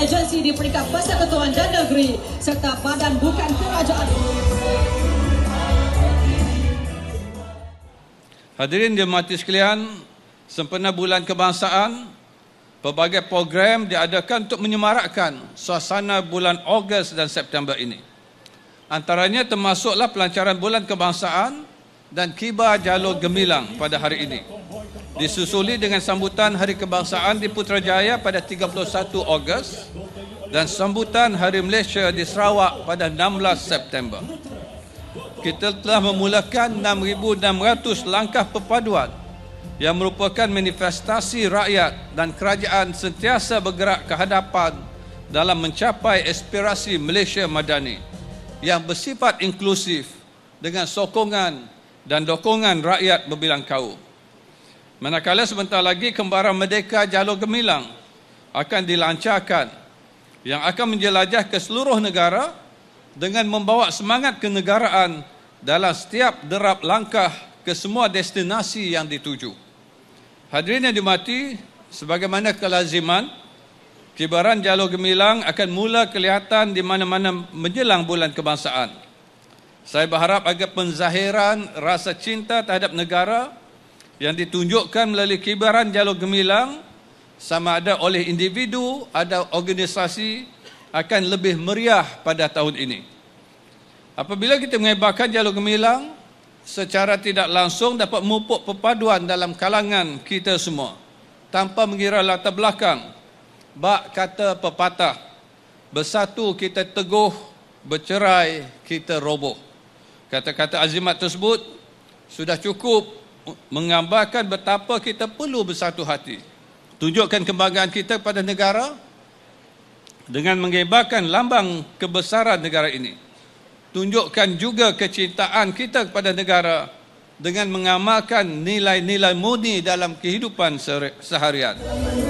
agensi di peringkat persekutuan dan negeri serta badan bukan kerajaan. Hadirin dihormati sekalian, sempena bulan kebangsaan, pelbagai program diadakan untuk menyemarakkan suasana bulan Ogos dan September ini. Antaranya termasuklah pelancaran bulan kebangsaan dan kibar jalur gemilang pada hari ini disusuli dengan sambutan Hari Kebangsaan di Putrajaya pada 31 Ogos dan sambutan Hari Malaysia di Sarawak pada 16 September. Kita telah memulakan 6,600 langkah perpaduan yang merupakan manifestasi rakyat dan kerajaan sentiasa bergerak ke hadapan dalam mencapai aspirasi Malaysia Madani yang bersifat inklusif dengan sokongan dan dokongan rakyat berbilang kaum. Manakala sebentar lagi kembaran merdeka Jalur Gemilang akan dilancarkan yang akan menjelajah ke seluruh negara dengan membawa semangat kenegaraan dalam setiap derap langkah ke semua destinasi yang dituju. Hadirin yang dimati, sebagaimana kelaziman, kibaran Jalur Gemilang akan mula kelihatan di mana-mana menjelang bulan kebangsaan. Saya berharap agar penzahiran rasa cinta terhadap negara, negara, yang ditunjukkan melalui kibaran jalur gemilang sama ada oleh individu ada organisasi akan lebih meriah pada tahun ini. Apabila kita mengebarkan jalur gemilang, secara tidak langsung dapat memupuk perpaduan dalam kalangan kita semua tanpa mengira latar belakang. Bak kata pepatah, bersatu kita teguh, bercerai kita roboh. Kata-kata azimat tersebut sudah cukup menggambarkan betapa kita perlu bersatu hati. Tunjukkan kebanggaan kita pada negara dengan mengibarkan lambang kebesaran negara ini. Tunjukkan juga kecintaan kita kepada negara dengan mengamalkan nilai-nilai murni dalam kehidupan seharian. Selamat